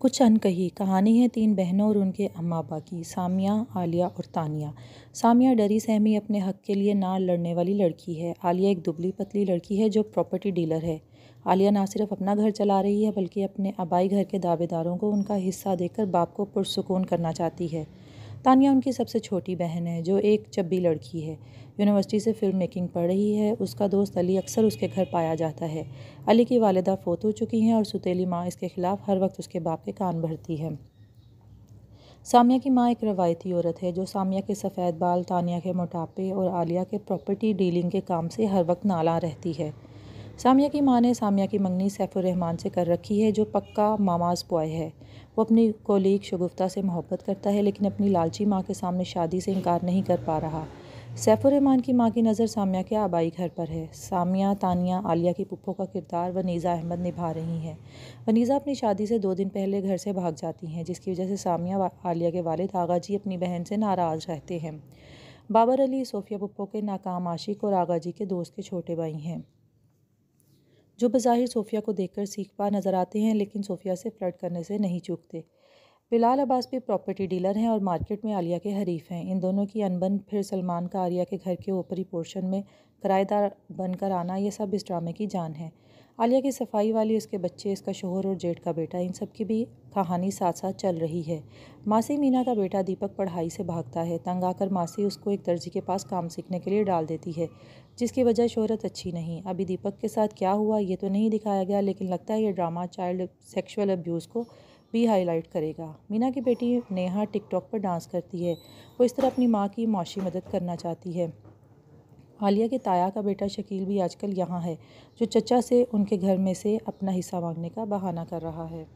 कुछ अनकही कहानी है तीन बहनों और उनके अम्मा अबा की सामिया आलिया और तानिया सामिया डरी सहमी अपने हक के लिए ना लड़ने वाली लड़की है आलिया एक दुबली पतली लड़की है जो प्रॉपर्टी डीलर है आलिया ना सिर्फ अपना घर चला रही है बल्कि अपने आबाई घर के दावेदारों को उनका हिस्सा देकर बाप को पुरसकून करना चाहती है तानिया उनकी सबसे छोटी बहन है जो एक चब्बी लड़की है यूनिवर्सिटी से फिल्म मेकिंग पढ़ रही है उसका दोस्त अली अक्सर उसके घर पाया जाता है अली की वालदा फोत हो चुकी हैं और सुतीली माँ इसके ख़िलाफ़ हर वक्त उसके बाप के कान भरती है सामिया की माँ एक रवायती औरत है जो सामिया के सफ़ेद बाल तानिया के मोटापे और आलिया के प्रॉपर्टी डीलिंग के काम से हर वक्त नाला रहती है सामिया की माँ ने सामिया की मंगनी सैफुररहमान से कर रखी है जो पक्का मामाज बॉय है वो अपनी कोलीग शगुफ्ता से मोहब्बत करता है लेकिन अपनी लालची माँ के सामने शादी से इनकार नहीं कर पा रहा सैफुररहमान की माँ की नज़र सामिया के आबाई घर पर है सामिया तानिया आलिया की पुप्पो का किरदार वनीज़ा अहमद निभा रही हैं वनीज़ा अपनी शादी से दो दिन पहले घर से भाग जाती हैं जिसकी वजह से सामिया आलिया के वालिद आगा जी अपनी बहन से नाराज़ रहते हैं बाबर अली सोफिया पुप्पो के नाकाम आशिक और आगा जी के दोस्त के छोटे भाई हैं जो बज़ाहिर सोफिया को देखकर सीख पा नज़र आते हैं लेकिन सोफिया से फ्लर्ट करने से नहीं चूकते बिलाल अब्बास भी प्रॉपर्टी डीलर हैं और मार्केट में आलिया के हरीफ हैं इन दोनों की अनबन फिर सलमान का आलिया के घर के ऊपरी पोर्शन में किराएदार बनकर आना ये सब इस ड्रामे की जान है आलिया की सफाई वाली उसके बच्चे इसका शोहर और जेठ का बेटा इन सब की भी कहानी साथ साथ चल रही है मासी मीना का बेटा दीपक पढ़ाई से भागता है तंग आकर मासी उसको एक दर्जी के पास काम सीखने के लिए डाल देती है जिसकी वजह शोहरत अच्छी नहीं अभी दीपक के साथ क्या हुआ ये तो नहीं दिखाया गया लेकिन लगता है ये ड्रामा चाइल्ड सेक्शुअल अब्यूज़ को भी हाईलाइट करेगा मीना की बेटी नेहा टिकटॉक पर डांस करती है वो इस तरह अपनी माँ की मौशी मदद करना चाहती है आलिया के ताया का बेटा शकील भी आजकल यहाँ है जो चचा से उनके घर में से अपना हिस्सा मांगने का बहाना कर रहा है